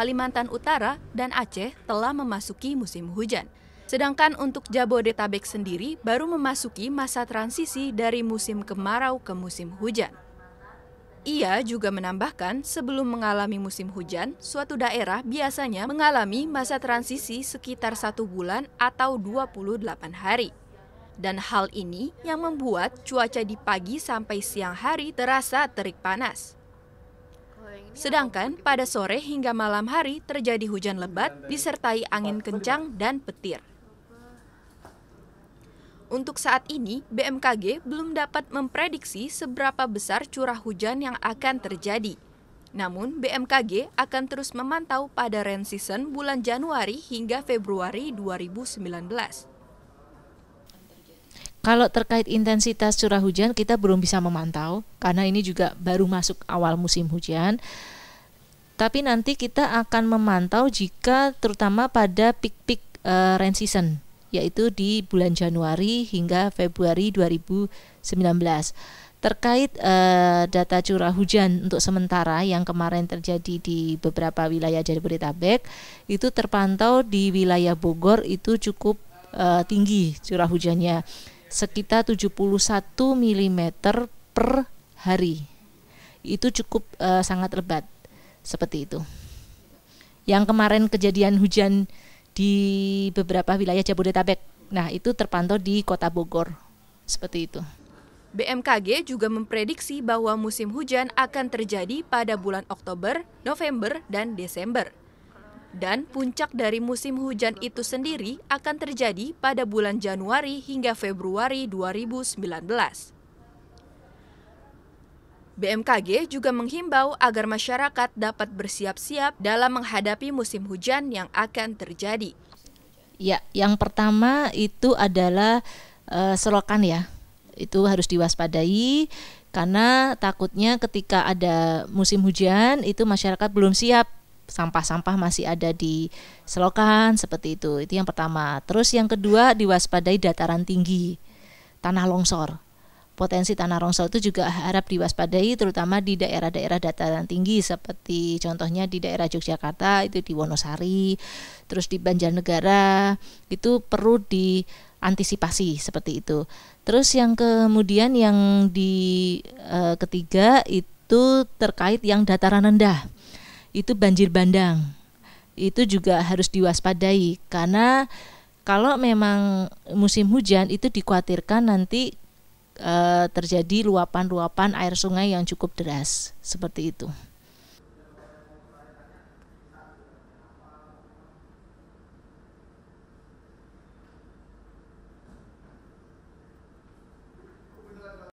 Kalimantan Utara, dan Aceh telah memasuki musim hujan. Sedangkan untuk Jabodetabek sendiri baru memasuki masa transisi dari musim kemarau ke musim hujan. Ia juga menambahkan, sebelum mengalami musim hujan, suatu daerah biasanya mengalami masa transisi sekitar satu bulan atau 28 hari. Dan hal ini yang membuat cuaca di pagi sampai siang hari terasa terik panas. Sedangkan pada sore hingga malam hari terjadi hujan lebat disertai angin kencang dan petir. Untuk saat ini, BMKG belum dapat memprediksi seberapa besar curah hujan yang akan terjadi. Namun, BMKG akan terus memantau pada rain season bulan Januari hingga Februari 2019. Kalau terkait intensitas curah hujan kita belum bisa memantau karena ini juga baru masuk awal musim hujan. Tapi nanti kita akan memantau jika terutama pada peak-peak uh, rain season yaitu di bulan Januari hingga Februari 2019. Terkait uh, data curah hujan untuk sementara yang kemarin terjadi di beberapa wilayah Jabodetabek itu terpantau di wilayah Bogor itu cukup uh, tinggi curah hujannya sekitar 71 mm per hari. Itu cukup e, sangat lebat seperti itu. Yang kemarin kejadian hujan di beberapa wilayah Jabodetabek. Nah, itu terpantau di Kota Bogor. Seperti itu. BMKG juga memprediksi bahwa musim hujan akan terjadi pada bulan Oktober, November, dan Desember dan puncak dari musim hujan itu sendiri akan terjadi pada bulan Januari hingga Februari 2019. BMKG juga menghimbau agar masyarakat dapat bersiap-siap dalam menghadapi musim hujan yang akan terjadi. Ya, yang pertama itu adalah uh, selokan ya. Itu harus diwaspadai karena takutnya ketika ada musim hujan itu masyarakat belum siap sampah-sampah masih ada di selokan seperti itu. Itu yang pertama. Terus yang kedua diwaspadai dataran tinggi, tanah longsor. Potensi tanah longsor itu juga harap diwaspadai terutama di daerah-daerah dataran tinggi seperti contohnya di daerah Yogyakarta itu di Wonosari, terus di Banjarnegara itu perlu di antisipasi seperti itu. Terus yang kemudian yang di e, ketiga itu terkait yang dataran rendah itu banjir bandang. Itu juga harus diwaspadai karena kalau memang musim hujan itu dikhawatirkan nanti e, terjadi luapan-luapan air sungai yang cukup deras seperti itu.